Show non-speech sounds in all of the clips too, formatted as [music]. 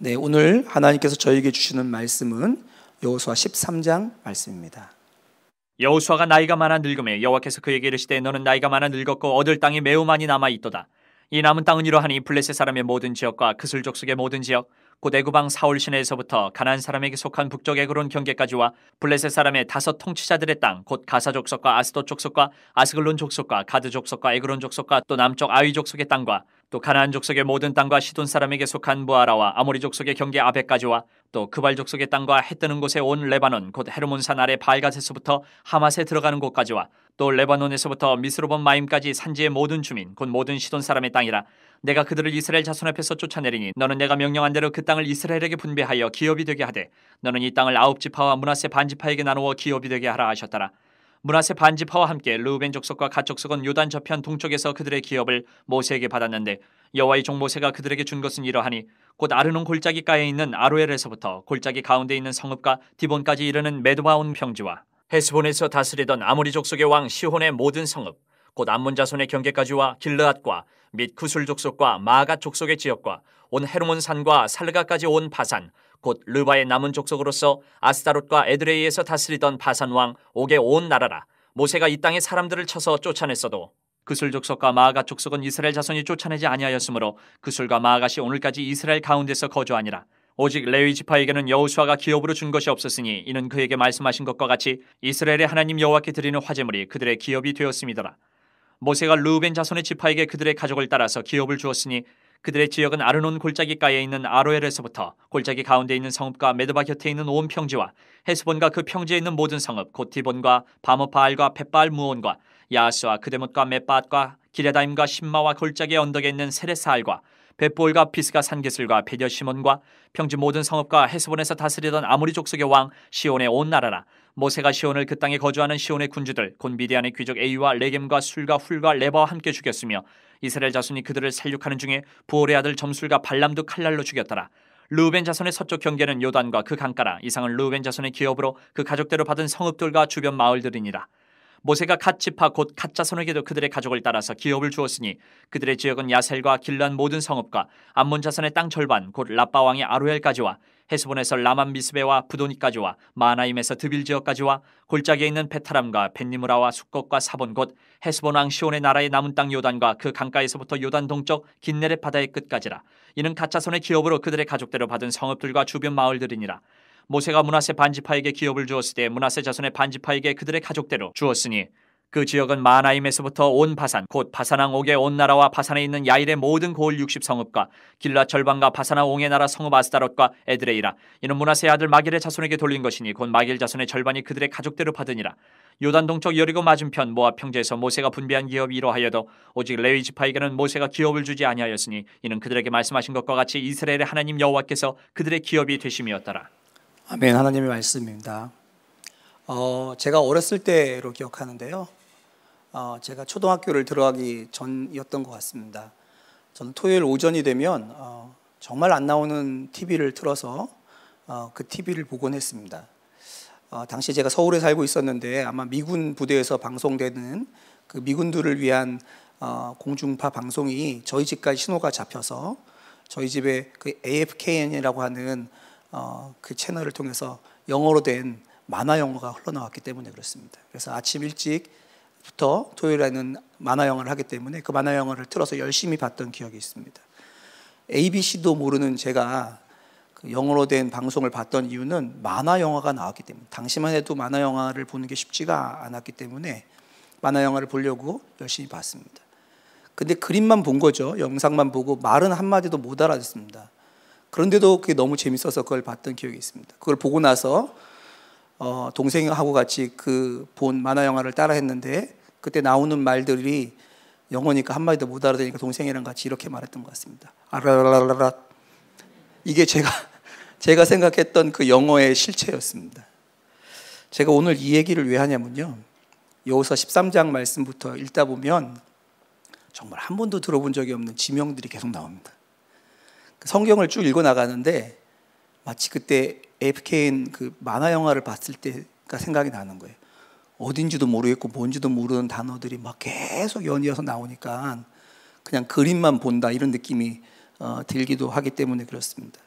네, 오늘 하나님께서 저에게 주시는 말씀은 여호수아 13장 말씀입니다. 여호수아가 나이가 많아 늙음에 여호와께서 그에게 이르시되 너는 나이가 많아 늙었고 얻을 땅이 매우 많이 남아 있도다. 이 남은 땅은 이러하니 블레셋 사람의 모든 지역과 그술족 속의 모든 지역 곧대구방 사울 신에서부터 가난 사람에게 속한 북쪽 에그론 경계까지와 블레셋 사람의 다섯 통치자들의 땅 곧 가사 족속과 아스도 족속과 아스글론 족속과 가드 족속과 에그론 족속과 또 남쪽 아위 족속의 땅과 또 가나안 족속의 모든 땅과 시돈 사람에게 속한 무아라와 아모리 족속의 경계 아베까지와 또 그발 족속의 땅과 해 뜨는 곳에 온 레바논 곧 헤르몬산 아래 발갓에서부터 하맛에 들어가는 곳까지와 또 레바논에서부터 미스로본 마임까지 산지의 모든 주민 곧 모든 시돈 사람의 땅이라 내가 그들을 이스라엘 자손 앞에서 쫓아내리니 너는 내가 명령한 대로 그 땅을 이스라엘에게 분배하여 기업이 되게 하되 너는 이 땅을 아홉 지파와 문하세 반지파에게 나누어 기업이 되게 하라 하셨더라 문하세 반지파와 함께 르우벤 족속과 갓 족속은 요단 저편 동쪽에서 그들의 기업을 모세에게 받았는데 여호와의 종 모세가 그들에게 준 것은 이러하니 곧 아르논 골짜기가에 있는 아로엘에서부터 골짜기 가운데 있는 성읍과 디본까지 이르는 메드바온 평지와 헤스본에서 다스리던 아모리 족속의 왕 시혼의 모든 성읍, 곧 암몬 자손의 경계까지와 길르앗과 및 구술 족속과 마가 족속의 지역과 온 헤르몬 산과 살가까지 온 바산, 곧 르바의 남은 족속으로서 아스타롯과 에드레이에서 다스리던 바산 왕 옥의 온 나라라. 모세가 이 땅의 사람들을 쳐서 쫓아냈어도 구술 족속과 마아가 족속은 이스라엘 자손이 쫓아내지 아니하였으므로 구술과 마아가시 오늘까지 이스라엘 가운데서 거주하니라. 오직 레위 지파에게는 여호수아가 기업으로 준 것이 없었으니 이는 그에게 말씀하신 것과 같이 이스라엘의 하나님 여호와께 드리는 화제물이 그들의 기업이 되었음이더라. 모세가 르우벤 자손의 지파에게 그들의 가족을 따라서 기업을 주었으니 그들의 지역은 아르논 골짜기가에 있는 아로엘에서부터 골짜기 가운데 있는 성읍과 메드바 곁에 있는 온 평지와 헤스본과 그 평지에 있는 모든 성읍 고티본과 바모바알과 벳발 무온과 야스와 그데못과 맷밭과 기레다임과 신마와 골짜기 언덕에 있는 세레사알과 벳볼과 피스가 산기슬과 베겨 시몬과 평지 모든 성읍과 해수본에서 다스리던 아무리 족속의 왕 시온의 온 나라라 모세가 시온을 그 땅에 거주하는 시온의 군주들 곤비디안의 귀족 에이와 레겜과 술과 훌과 레바와 함께 죽였으며 이스라엘 자손이 그들을 살육하는 중에 부올의 아들 점술과 발람도 칼날로 죽였더라 르우벤 자손의 서쪽 경계는 요단과 그 강가라 이상은 르우벤 자손의 기업으로 그 가족대로 받은 성읍들과 주변 마을들이니라 모세가 갓집파곧 가짜 선에게도 그들의 가족을 따라서 기업을 주었으니 그들의 지역은 야셀과 길란 모든 성읍과 암몬 자손의 땅 절반 곧 라빠 왕의 아루엘까지와 헤스본에서 라만 미스베와 부도니까지와 마나임에서 드빌 지역까지와 골짜기에 있는 베타람과 벤니무라와 숙것과 사본 곧 헤스본 왕 시온의 나라의 남은 땅 요단과 그 강가에서부터 요단 동쪽 긴네렛 바다의 끝까지라 이는 가짜손의 기업으로 그들의 가족대로 받은 성읍들과 주변 마을들이니라 모세가 문하세 반지파에게 기업을 주었을 때 문하세 자손의 반지파에게 그들의 가족대로 주었으니 그 지역은 마나임에서부터 온 바산 곧 바산왕 옥의 온 나라와 바산에 있는 야일의 모든 고을 60 성읍과 길라 절반과 바산왕 옥의 나라 성읍 아스다롯과 에드레이라 이는 문하세의 아들 마길의 자손에게 돌린 것이니 곧 마길 자손의 절반이 그들의 가족대로 받으니라 요단 동쪽 여리고 맞은편 모압 평지에서 모세가 분배한 기업이 이러하여도 오직 레위 지파에게는 모세가 기업을 주지 아니하였으니 이는 그들에게 말씀하신 것과 같이 이스라엘의 하나님 여호와께서 그들의 기업이 되심이었더라 아멘 하나님의 말씀입니다. 어, 제가 어렸을 때로 기억하는데요. 어, 제가 초등학교를 들어가기 전이었던 것 같습니다. 저는 토요일 오전이 되면 어, 정말 안 나오는 TV를 틀어서 어, 그 TV를 보곤 했습니다. 어, 당시 제가 서울에 살고 있었는데 아마 미군 부대에서 방송되는 그 미군들을 위한 어, 공중파 방송이 저희 집까지 신호가 잡혀서 저희 집에 그 AFKN이라고 하는 어, 그 채널을 통해서 영어로 된 만화 영화가 흘러나왔기 때문에 그렇습니다. 그래서 아침 일찍부터 토요일에는 만화 영화를 하기 때문에 그 만화 영화를 틀어서 열심히 봤던 기억이 있습니다. ABC도 모르는 제가 그 영어로 된 방송을 봤던 이유는 만화 영화가 나왔기 때문에 당시만 해도 만화 영화를 보는 게 쉽지가 않았기 때문에 만화 영화를 보려고 열심히 봤습니다. 근데 그림만 본 거죠. 영상만 보고 말은 한마디도 못 알아듣습니다. 그런데도 그게 너무 재밌어서 그걸 봤던 기억이 있습니다. 그걸 보고 나서 어, 동생하고 같이 그 본 만화 영화를 따라 했는데 그때 나오는 말들이 영어니까 한마디도 못 알아들으니까 동생이랑 같이 이렇게 말했던 것 같습니다. 아라라라라. 이게 제가 [laughs] 제가 생각했던 그 영어의 실체였습니다. 제가 오늘 이 얘기를 왜 하냐면요. 여호서 13장 말씀부터 읽다 보면 정말 한 번도 들어본 적이 없는 지명들이 계속 나옵니다. 성경을 쭉 읽어 나가는데 마치 그때 AFK인 그 만화 영화를 봤을 때가 생각이 나는 거예요. 어딘지도 모르겠고 뭔지도 모르는 단어들이 막 계속 연이어서 나오니까 그냥 그림만 본다 이런 느낌이 어, 들기도 하기 때문에 그렇습니다.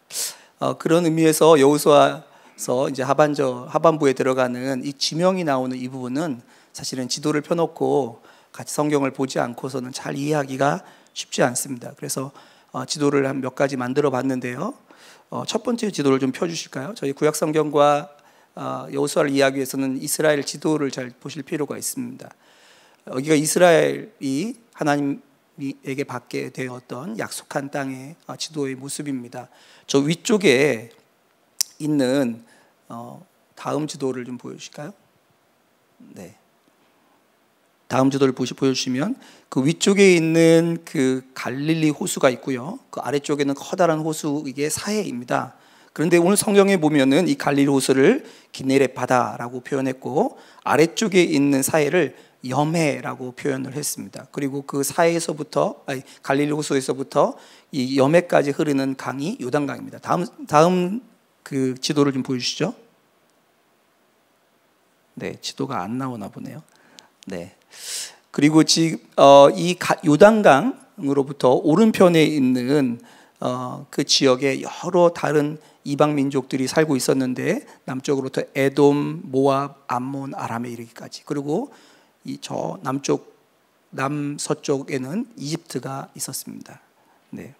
어, 그런 의미에서 여호수아서 이제 하반저 하반부에 들어가는 이 지명이 나오는 이 부분은 사실은 지도를 펴놓고 같이 성경을 보지 않고서는 잘 이해하기가 쉽지 않습니다. 그래서 어, 지도를 한 몇 가지 만들어 봤는데요. 어, 첫 번째 지도를 좀 펴주실까요? 저희 구약 성경과 어, 여호수아를 이야기에서는 이스라엘 지도를 잘 보실 필요가 있습니다. 여기가 이스라엘이 하나님에게 받게 되었던 약속한 땅의 지도의 모습입니다. 저 위쪽에 있는 다음 지도를 좀 보여주실까요? 네. 다음 지도를 보여주시면 그 위쪽에 있는 그 갈릴리 호수가 있고요. 그 아래쪽에는 커다란 호수 이게 사해입니다. 그런데 오늘 성경에 보면은 이 갈릴리 호수를 기네렛 바다라고 표현했고 아래쪽에 있는 사해를 염해라고 표현을 했습니다. 그리고 그 사해에서부터 아니, 갈릴리 호수에서부터 이 염해까지 흐르는 강이 요단강입니다. 다음 다음 그 지도를 좀 보여주시죠. 네, 지도가 안 나오나 보네요. 네. 그리고 지금 어, 이 요단강으로부터 오른편에 있는 어, 그 지역에 여러 다른 이방 민족들이 살고 있었는데 남쪽으로부터 에돔, 모압, 암몬, 아람에 이르기까지 그리고 이 저 남쪽 남서쪽에는 이집트가 있었습니다. 네.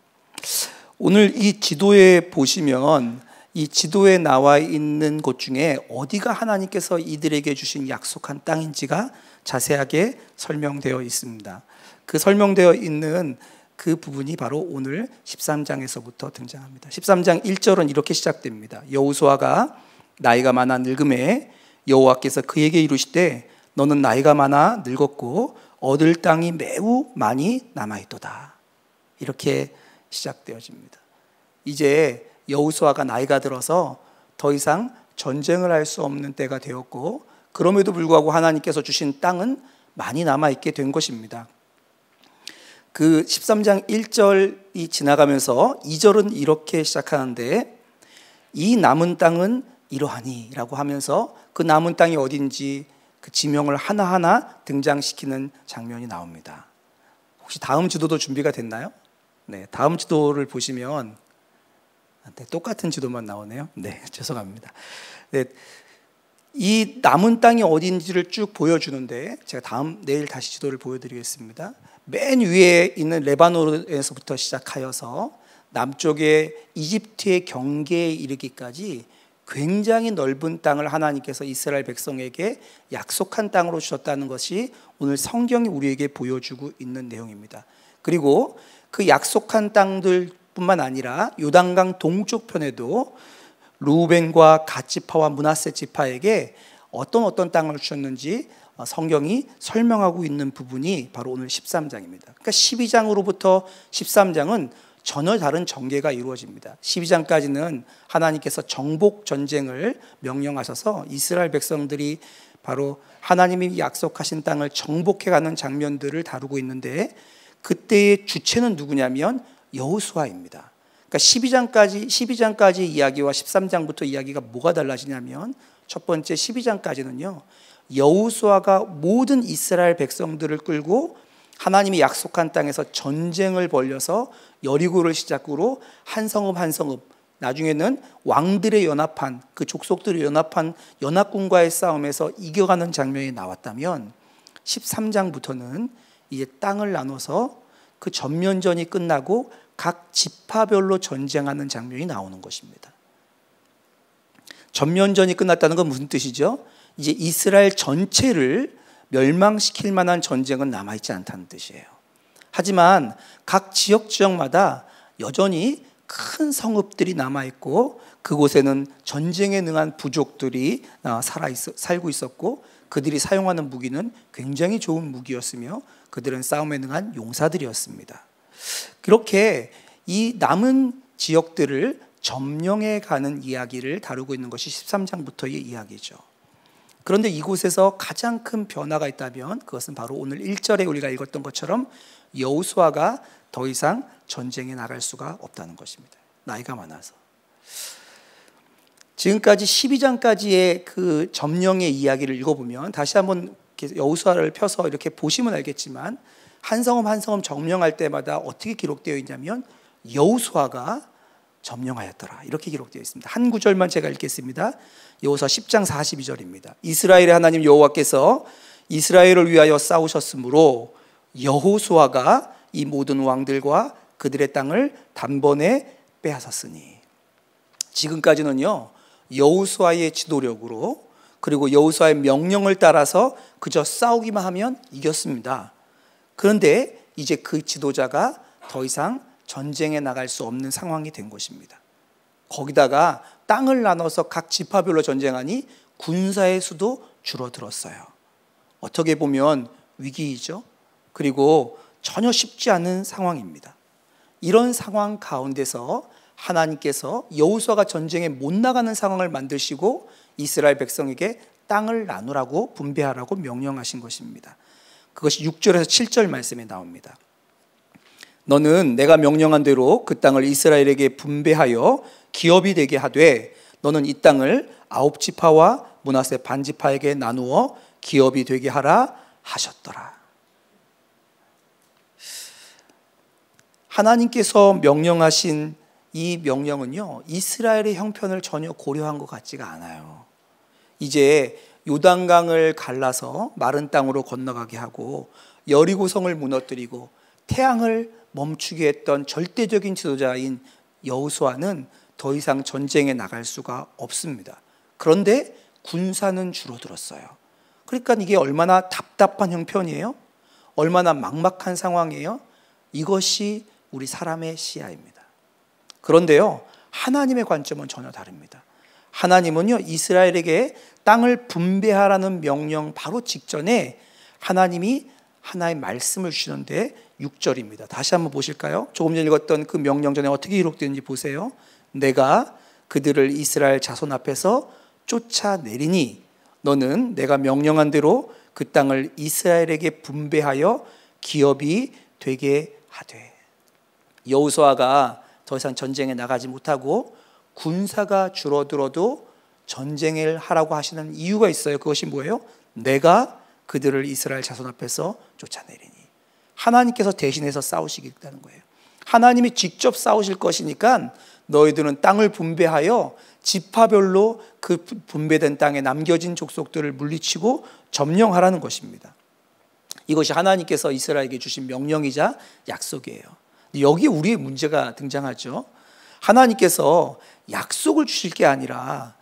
오늘 이 지도에 보시면 이 지도에 나와 있는 곳 중에 어디가 하나님께서 이들에게 주신 약속한 땅인지가 자세하게 설명되어 있습니다. 그 설명되어 있는 그 부분이 바로 오늘 13장에서부터 등장합니다. 13장 1절은 이렇게 시작됩니다. 여우수아가 나이가 많아 늙음에 여호와께서 그에게 이루시되 너는 나이가 많아 늙었고 얻을 땅이 매우 많이 남아있도다. 이렇게 시작되어집니다. 이제 여우수아가 나이가 들어서 더 이상 전쟁을 할 수 없는 때가 되었고 그럼에도 불구하고 하나님께서 주신 땅은 많이 남아있게 된 것입니다. 그 13장 1절이 지나가면서 2절은 이렇게 시작하는데 이 남은 땅은 이러하니라고 하면서 그 남은 땅이 어딘지 그 지명을 하나하나 등장시키는 장면이 나옵니다. 혹시 다음 지도도 준비가 됐나요? 네, 다음 지도를 보시면 네, 똑같은 지도만 나오네요. 네, [laughs] 죄송합니다. 네, 이 남은 땅이 어딘지를 쭉 보여주는데 제가 다음 내일 다시 지도를 보여드리겠습니다. 맨 위에 있는 레바논에서부터 시작하여서 남쪽의 이집트의 경계에 이르기까지 굉장히 넓은 땅을 하나님께서 이스라엘 백성에게 약속한 땅으로 주셨다는 것이 오늘 성경이 우리에게 보여주고 있는 내용입니다. 그리고 그 약속한 땅들뿐만 아니라 요단강 동쪽편에도 루벤과 가지파와 문하세 지파에게 어떤 어떤 땅을 주셨는지 어, 성경이 설명하고 있는 부분이 바로 오늘 13장입니다. 그러니까 12장으로부터 13장은 전혀 다른 전개가 이루어집니다. 12장까지는 하나님께서 정복 전쟁을 명령하셔서 이스라엘 백성들이 바로 하나님이 약속하신 땅을 정복해가는 장면들을 다루고 있는데 그때의 주체는 누구냐면 여호수아입니다. 그러니까 12장까지 12장까지 이야기와 13장부터 이야기가 뭐가 달라지냐면 첫 번째 12장까지는요. 여우수아가 모든 이스라엘 백성들을 끌고 하나님이 약속한 땅에서 전쟁을 벌려서 여리고를 시작으로 한 성읍 한 성읍 나중에는 왕들의 연합한 그 족속들의 연합한 연합군과의 싸움에서 이겨가는 장면이 나왔다면 13장부터는 이제 땅을 나눠서 그 전면전이 끝나고 각 지파별로 전쟁하는 장면이 나오는 것입니다. 전면전이 끝났다는 건 무슨 뜻이죠? 이제 이스라엘 전체를 멸망시킬 만한 전쟁은 남아있지 않다는 뜻이에요. 하지만 각 지역 지역마다 여전히 큰 성읍들이 남아있고 그곳에는 전쟁에 능한 부족들이 어, 살아 있, 살고 있었고 그들이 사용하는 무기는 굉장히 좋은 무기였으며 그들은 싸움에 능한 용사들이었습니다. 그렇게 이 남은 지역들을 점령해 가는 이야기를 다루고 있는 것이 13장부터의 이야기죠. 그런데 이곳에서 가장 큰 변화가 있다면 그것은 바로 오늘 1절에 우리가 읽었던 것처럼 여우수아가 더 이상 전쟁에 나갈 수가 없다는 것입니다. 나이가 많아서. 지금까지 12장까지의 그 점령의 이야기를 읽어보면 다시 한번 여우수화를 펴서 이렇게 보시면 알겠지만 한 성음 한 성음 점령할 때마다 어떻게 기록되어 있냐면 여우수화가 점령하였더라 이렇게 기록되어 있습니다. 한 구절만 제가 읽겠습니다. 여우호화 10장 42절입니다. 이스라엘의 하나님 여호와께서 이스라엘을 위하여 싸우셨으므로 여호수아가 이 모든 왕들과 그들의 땅을 단번에 빼앗았으니 지금까지는요 여호수아의 지도력으로 그리고 여호수아의 명령을 따라서 그저 싸우기만 하면 이겼습니다. 그런데 이제 그 지도자가 더 이상 전쟁에 나갈 수 없는 상황이 된 것입니다. 거기다가 땅을 나눠서 각 지파별로 전쟁하니 군사의 수도 줄어들었어요. 어떻게 보면 위기이죠. 그리고 전혀 쉽지 않은 상황입니다. 이런 상황 가운데서 하나님께서 여우수아가 전쟁에 못 나가는 상황을 만드시고 이스라엘 백성에게 땅을 나누라고 분배하라고 명령하신 것입니다. 그것이 6절에서 7절 말씀에 나옵니다. 너는 내가 명령한 대로 그 땅을 이스라엘에게 분배하여 기업이 되게 하되 너는 이 땅을 아홉 지파와 문하세 반지파에게 나누어 기업이 되게 하라 하셨더라. 하나님께서 명령하신 이 명령은요, 이스라엘의 형편을 전혀 고려한 것 같지가 않아요. 이제 요단강을 갈라서 마른 땅으로 건너가게 하고 여리고성을 무너뜨리고 태양을 멈추게 했던 절대적인 지도자인 여호수아는 더 이상 전쟁에 나갈 수가 없습니다. 그런데 군사는 줄어들었어요. 그러니까 이게 얼마나 답답한 형편이에요? 얼마나 막막한 상황이에요? 이것이 우리 사람의 시야입니다. 그런데요, 하나님의 관점은 전혀 다릅니다. 하나님은요, 이스라엘에게 땅을 분배하라는 명령 바로 직전에 하나님이 하나의 말씀을 주시는데 6절입니다. 다시 한번 보실까요? 조금 전 읽었던 그 명령 전에 어떻게 기록되는지 보세요. 내가 그들을 이스라엘 자손 앞에서 쫓아내리니 너는 내가 명령한 대로 그 땅을 이스라엘에게 분배하여 기업이 되게 하되 여호수아가 더 이상 전쟁에 나가지 못하고 군사가 줄어들어도 전쟁을 하라고 하시는 이유가 있어요. 그것이 뭐예요? 내가 그들을 이스라엘 자손 앞에서 쫓아내리니. 하나님께서 대신해서 싸우시겠다는 거예요. 하나님이 직접 싸우실 것이니까 너희들은 땅을 분배하여 지파별로 그 분배된 땅에 남겨진 족속들을 물리치고 점령하라는 것입니다. 이것이 하나님께서 이스라엘에게 주신 명령이자 약속이에요. 여기 우리의 문제가 등장하죠. 하나님께서 약속을 주실 게 아니라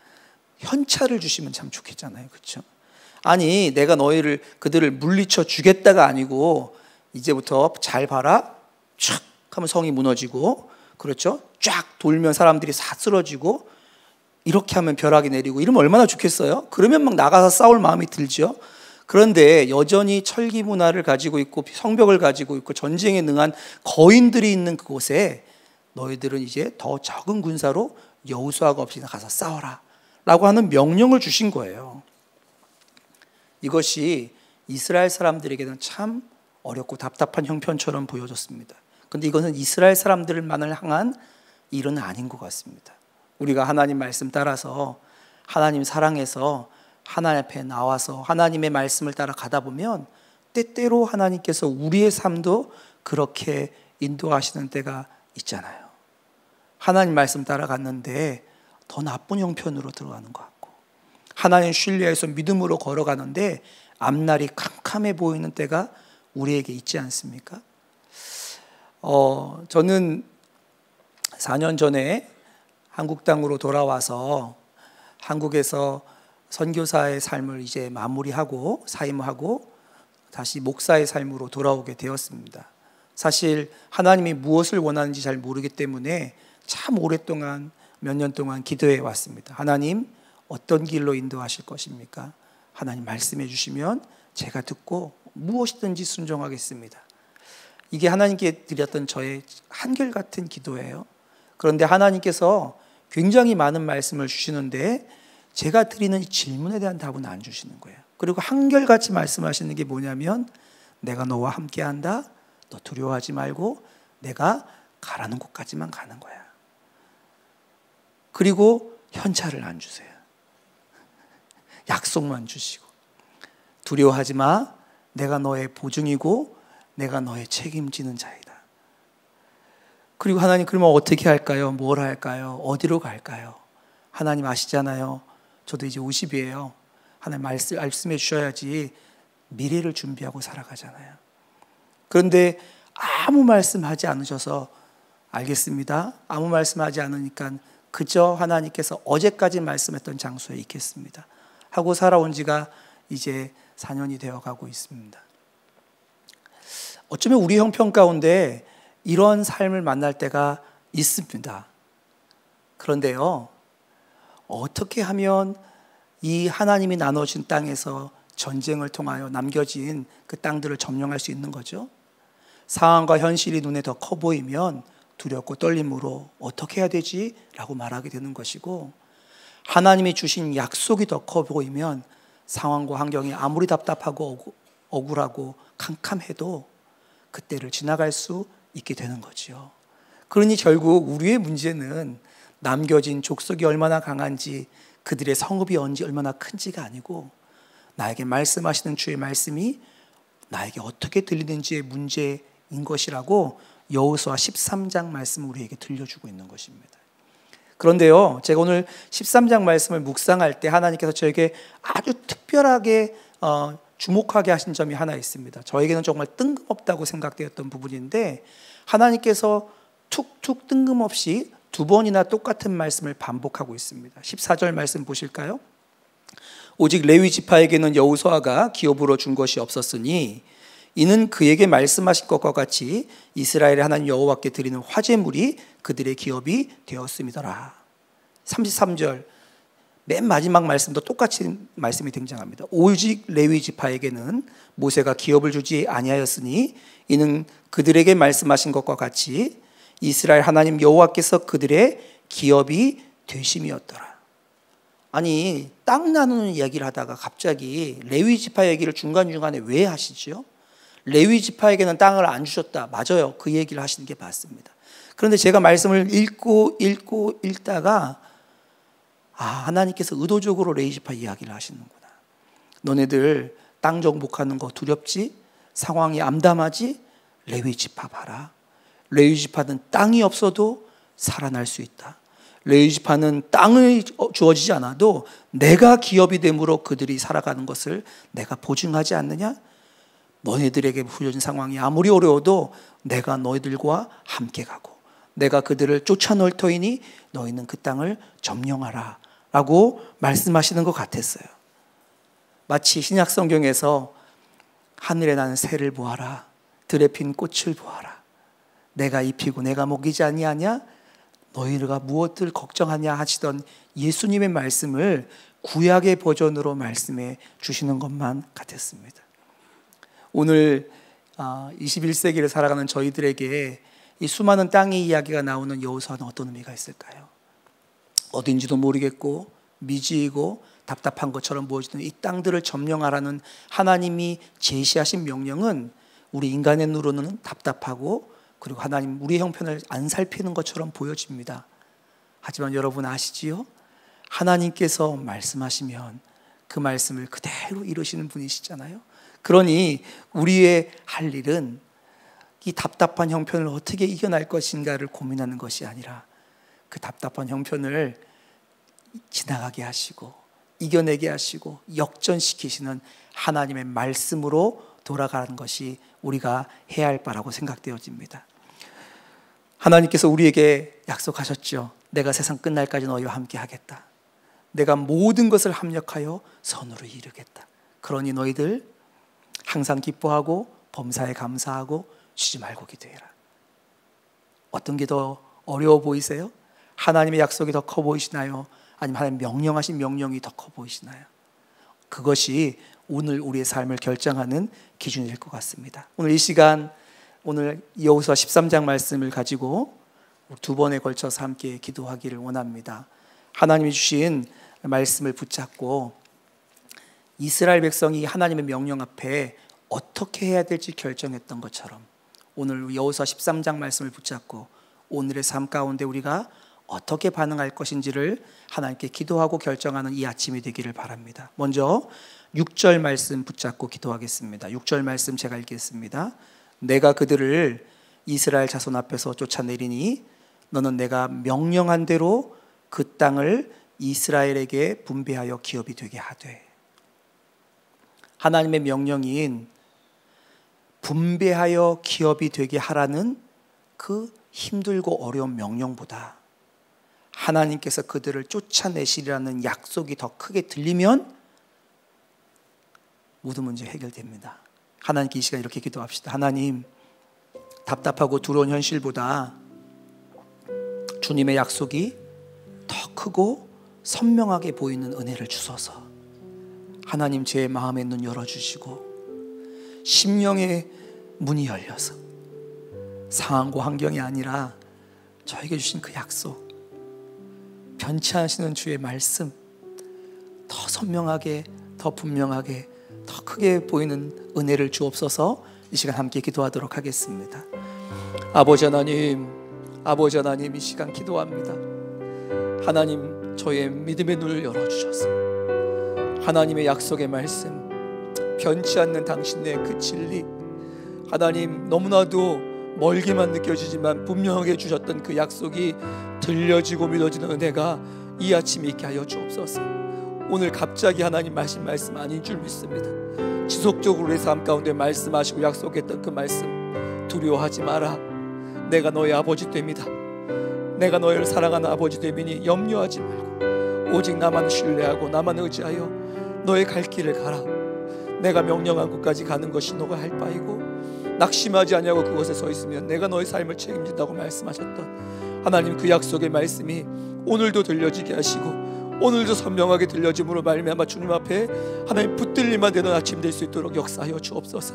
현찰을 주시면 참 좋겠잖아요. 그렇죠? 아니, 내가 너희를 그들을 물리쳐 주겠다가 아니고 이제부터 잘 봐라. 촥 하면 성이 무너지고 그렇죠? 쫙 돌면 사람들이 사 쓰러지고 이렇게 하면 벼락이 내리고 이러면 얼마나 좋겠어요? 그러면 막 나가서 싸울 마음이 들죠. 그런데 여전히 철기 문화를 가지고 있고 성벽을 가지고 있고 전쟁에 능한 거인들이 있는 그곳에 너희들은 이제 더 적은 군사로 여우수아가 없이 가서 싸워라 라고 하는 명령을 주신 거예요. 이것이 이스라엘 사람들에게는 참 어렵고 답답한 형편처럼 보여졌습니다. 근데 이것은 이스라엘 사람들만을 향한 일은 아닌 것 같습니다. 우리가 하나님 말씀 따라서 하나님 사랑해서 하나님 앞에 나와서 하나님의 말씀을 따라 가다 보면 때때로 하나님께서 우리의 삶도 그렇게 인도하시는 때가 있잖아요. 하나님 말씀 따라갔는데 더 나쁜 형편으로 들어가는 것 같고 하나님 신뢰해서 믿음으로 걸어가는데 앞날이 캄캄해 보이는 때가 우리에게 있지 않습니까? 어, 저는 4년 전에 한국땅으로 돌아와서 한국에서 선교사의 삶을 이제 마무리하고 사임하고 다시 목사의 삶으로 돌아오게 되었습니다. 사실 하나님이 무엇을 원하는지 잘 모르기 때문에 참 오랫동안 몇 년 동안 기도해 왔습니다. 하나님 어떤 길로 인도하실 것입니까? 하나님 말씀해 주시면 제가 듣고 무엇이든지 순종하겠습니다. 이게 하나님께 드렸던 저의 한결같은 기도예요. 그런데 하나님께서 굉장히 많은 말씀을 주시는데 제가 드리는 질문에 대한 답은 안 주시는 거예요. 그리고 한결같이 말씀하시는 게 뭐냐면 내가 너와 함께 한다. 너 두려워하지 말고 내가 가라는 곳까지만 가는 거야. 그리고 현찰을 안 주세요. [laughs] 약속만 주시고 두려워하지 마. 내가 너의 보증이고 내가 너의 책임지는 자이다. 그리고 하나님 그러면 어떻게 할까요? 뭘 할까요? 어디로 갈까요? 하나님 아시잖아요. 저도 이제 50이에요. 하나님 말씀, 말씀해 주셔야지 미래를 준비하고 살아가잖아요. 그런데 아무 말씀하지 않으셔서 알겠습니다. 아무 말씀하지 않으니까 그저 하나님께서 어제까지 말씀했던 장소에 있겠습니다. 하고 살아온 지가 이제 4년이 되어 가고 있습니다. 어쩌면 우리 형편 가운데 이런 삶을 만날 때가 있습니다. 그런데요, 어떻게 하면 이 하나님이 나눠진 땅에서 전쟁을 통하여 남겨진 그 땅들을 점령할 수 있는 거죠. 상황과 현실이 눈에 더 커 보이면 두렵고 떨림으로 어떻게 해야 되지? 라고 말하게 되는 것이고 하나님이 주신 약속이 더 커 보이면 상황과 환경이 아무리 답답하고 억울하고 캄캄해도 그때를 지나갈 수 있게 되는 거지 그러니 결국 우리의 문제는 남겨진 족속이 얼마나 강한지 그들의 성읍이 언제 얼마나 큰지가 아니고 나에게 말씀하시는 주의 말씀이 나에게 어떻게 들리는지의 문제인 것이라고 여호수아 13장 말씀을 우리에게 들려주고 있는 것입니다. 그런데요, 제가 오늘 13장 말씀을 묵상할 때 하나님께서 저에게 아주 특별하게 어, 주목하게 하신 점이 하나 있습니다. 저에게는 정말 뜬금없다고 생각되었던 부분인데 하나님께서 툭툭 뜬금없이 두 번이나 똑같은 말씀을 반복하고 있습니다. 14절 말씀 보실까요? 오직 레위 지파에게는 여호수아가 기업으로 준 것이 없었으니 이는 그에게 말씀하신 것과 같이 이스라엘의 하나님 여호와께 드리는 화제물이 그들의 기업이 되었음이더라. 33절 맨 마지막 말씀도 똑같은 말씀이 등장합니다. 오직 레위 지파에게는 모세가 기업을 주지 아니하였으니 이는 그들에게 말씀하신 것과 같이 이스라엘 하나님 여호와께서 그들의 기업이 되심이었더라. 아니 땅 나누는 이야기를 하다가 갑자기 레위 지파 얘기를 중간 중간에 왜 하시지요? 레위 지파에게는 땅을 안 주셨다. 맞아요. 그 얘기를 하시는 게 맞습니다. 그런데 제가 말씀을 읽고 읽고 읽다가 아 하나님께서 의도적으로 레위 지파 이야기를 하시는구나. 너네들 땅 정복하는 거 두렵지? 상황이 암담하지? 레위 지파 봐라. 레위지파는 땅이 없어도 살아날 수 있다. 레위지파는 땅을 어, 주어지지 않아도 내가 기업이 되므로 그들이 살아가는 것을 내가 보증하지 않느냐? 너희들에게 부려진 상황이 아무리 어려워도 내가 너희들과 함께 가고 내가 그들을 쫓아놓 터이니 너희는 그 땅을 점령하라 라고 말씀하시는 것 같았어요. 마치 신약성경에서 하늘에 나는 새를 보아라 들에 핀 꽃을 보아라 내가 입히고 내가 먹이지 아니하냐 너희가 무엇을 걱정하냐 하시던 예수님의 말씀을 구약의 버전으로 말씀해 주시는 것만 같았습니다. 오늘 21세기를 아, 살아가는 저희들에게 이 수많은 땅의 이야기가 나오는 여호수아는 어떤 의미가 있을까요? 어딘지도 모르겠고 미지이고 답답한 것처럼 보여지는 이 땅들을 점령하라는 하나님이 제시하신 명령은 우리 인간의 눈으로는 답답하고 그리고 하나님 우리의 형편을 안 살피는 것처럼 보여집니다. 하지만 여러분 아시지요? 하나님께서 말씀하시면 그 말씀을 그대로 이루시는 분이시잖아요. 그러니 우리의 할 일은 이 답답한 형편을 어떻게 이겨낼 것인가를 고민하는 것이 아니라 그 답답한 형편을 지나가게 하시고 이겨내게 하시고 역전시키시는 하나님의 말씀으로 돌아가는 것이 우리가 해야 할 바라고 생각되어집니다. 하나님께서 우리에게 약속하셨죠. 내가 세상 끝날까지 너희와 함께 하겠다. 내가 모든 것을 합력하여 선으로 이루겠다. 그러니 너희들 항상 기뻐하고 범사에 감사하고 쉬지 말고 기도해라. 어떤 게 더 어려워 보이세요? 하나님의 약속이 더 커 보이시나요? 아니면 하나님 명령하신 명령이 더 커 보이시나요? 그것이 오늘 우리의 삶을 결정하는 기준일 것 같습니다. 오늘 이 시간 오늘 여호서 13장 말씀을 가지고 두 번에 걸쳐서 함께 기도하기를 원합니다. 하나님이 주신 말씀을 붙잡고 이스라엘 백성이 하나님의 명령 앞에 어떻게 해야 될지 결정했던 것처럼 오늘 여호수 13장 말씀을 붙잡고 오늘의 삶 가운데 우리가 어떻게 반응할 것인지를 하나님께 기도하고 결정하는 이 아침이 되기를 바랍니다. 먼저 6절 말씀 붙잡고 기도하겠습니다. 6절 말씀 제가 읽겠습니다. 내가 그들을 이스라엘 자손 앞에서 쫓아내리니 너는 내가 명령한 대로 그 땅을 이스라엘에게 분배하여 기업이 되게 하되 하나님의 명령인 분배하여 기업이 되게 하라는 그 힘들고 어려운 명령보다 하나님께서 그들을 쫓아내시리라는 약속이 더 크게 들리면 모든 문제 해결됩니다. 하나님께 이 시간 이렇게 기도합시다. 하나님, 답답하고 두려운 현실보다 주님의 약속이 더 크고 선명하게 보이는 은혜를 주소서. 하나님 제 마음의 눈 열어주시고 심령의 문이 열려서 상황과 환경이 아니라 저에게 주신 그 약속 변치 않으시는 주의 말씀 더 선명하게 더 분명하게 더 크게 보이는 은혜를 주옵소서 이 시간 함께 기도하도록 하겠습니다. 아버지 하나님, 아버지 하나님 이 시간 기도합니다. 하나님 저의 믿음의 눈을 열어주셔서 하나님의 약속의 말씀 변치 않는 당신의 그 진리 하나님 너무나도 멀게만 느껴지지만 분명하게 주셨던 그 약속이 들려지고 믿어지는 은혜가 이 아침 있게 하여 주옵소서. 오늘 갑자기 하나님 말씀 말씀 아닌 줄 믿습니다. 지속적으로 의삶 가운데 말씀하시고 약속했던 그 말씀 두려워하지 마라. 내가 너의 아버지 됩니다. 내가 너를 사랑하는 아버지 되이니 염려하지 말고 오직 나만 신뢰하고 나만 의지하여 너의 갈 길을 가라. 내가 명령한 곳까지 가는 것이 너가 할 바이고 낙심하지 아니하고 그곳에 서 있으면 내가 너의 삶을 책임진다고 말씀하셨던 하나님 그 약속의 말씀이 오늘도 들려지게 하시고 오늘도 선명하게 들려짐으로 말미암아 주님 앞에 하나님 붙들림만 되는 아침 될 수 있도록 역사하여 주옵소서.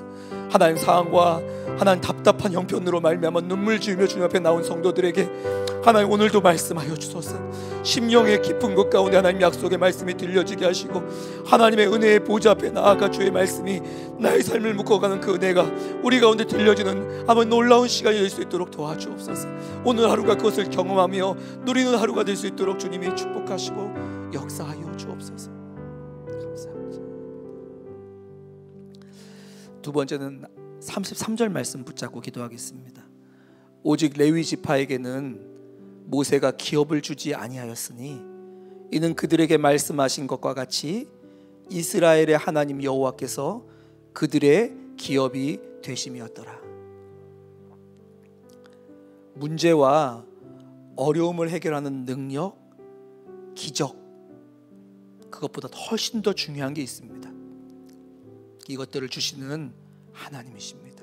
하나님 상황과 하나님 답답한 형편으로 말미암아 눈물 지으며 주님 앞에 나온 성도들에게 하나님 오늘도 말씀하여 주소서. 심령의 깊은 것 가운데 하나님 약속의 말씀이 들려지게 하시고 하나님의 은혜의 보좌 앞에 나아가 주의 말씀이 나의 삶을 묶어가는 그 은혜가 우리 가운데 들려지는 아마 놀라운 시간이 될 수 있도록 도와주옵소서. 오늘 하루가 그것을 경험하며 누리는 하루가 될 수 있도록 주님이 축복하시고 역사하여 주옵소서. 감사합니다. 두 번째는 33절 말씀 붙잡고 기도하겠습니다. 오직 레위 지파에게는 모세가 기업을 주지 아니하였으니 이는 그들에게 말씀하신 것과 같이 이스라엘의 하나님 여호와께서 그들의 기업이 되심이었더라. 문제와 어려움을 해결하는 능력, 기적, 그것보다 훨씬 더 중요한 게 있습니다. 이것들을 주시는 하나님이십니다.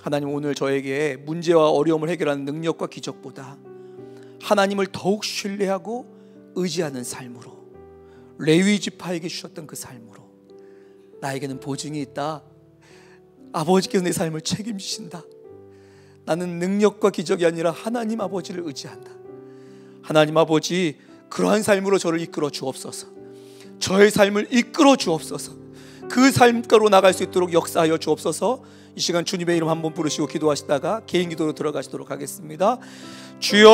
하나님 오늘 저에게 문제와 어려움을 해결하는 능력과 기적보다 하나님을 더욱 신뢰하고 의지하는 삶으로 레위 지파에게 주셨던 그 삶으로 나에게는 보증이 있다. 아버지께서 내 삶을 책임지신다. 나는 능력과 기적이 아니라 하나님 아버지를 의지한다. 하나님 아버지 그러한 삶으로 저를 이끌어 주옵소서. 저의 삶을 이끌어 주옵소서. 그 삶가로 나갈 수 있도록 역사하여 주옵소서. 이 시간 주님의 이름 한번 부르시고 기도하시다가 개인 기도로 들어가시도록 하겠습니다. 주여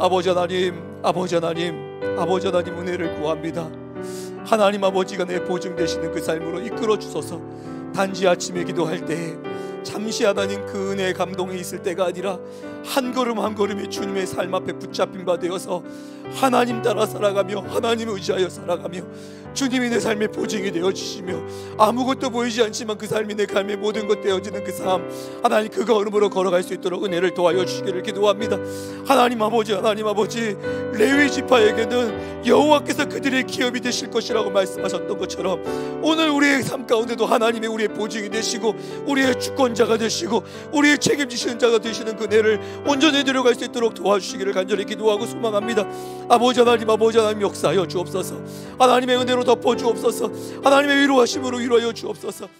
아버지 하나님 아버지 하나님 아버지 하나님 은혜를 구합니다. 하나님 아버지가 내 보증 되시는 그 삶으로 이끌어 주소서. 단지 아침에 기도할 때 잠시 하나님 그 은혜의 감동이 있을 때가 아니라 한 걸음 한 걸음이 주님의 삶 앞에 붙잡힌 바 되어서 하나님 따라 살아가며 하나님 의지하여 살아가며 주님이 내 삶의 보증이 되어 주시며 아무것도 보이지 않지만 그 삶이 내 삶의 모든 것 되어지는 그 삶 하나님 그 걸음으로 걸어갈 수 있도록 은혜를 도와여 주시기를 기도합니다 하나님 아버지 하나님 아버지 레위 지파에게는 여호와께서 그들의 기업이 되실 것이라고 말씀하셨던 것처럼 오늘 우리의 삶 가운데도 하나님의 우리의 보증이 되시고 우리의 주권자가 되시고 우리의 책임지시는 자가 되시는 그은를 온전히 들어갈 수 있도록 도와주시기를 간절히 기도하고 소망합니다. 아버지 하나님 아버지 하나님 역사하여 주옵소서. 하나님의 은혜로 덮어 주옵소서. 하나님의 위로하심으로 위로하여 주옵소서.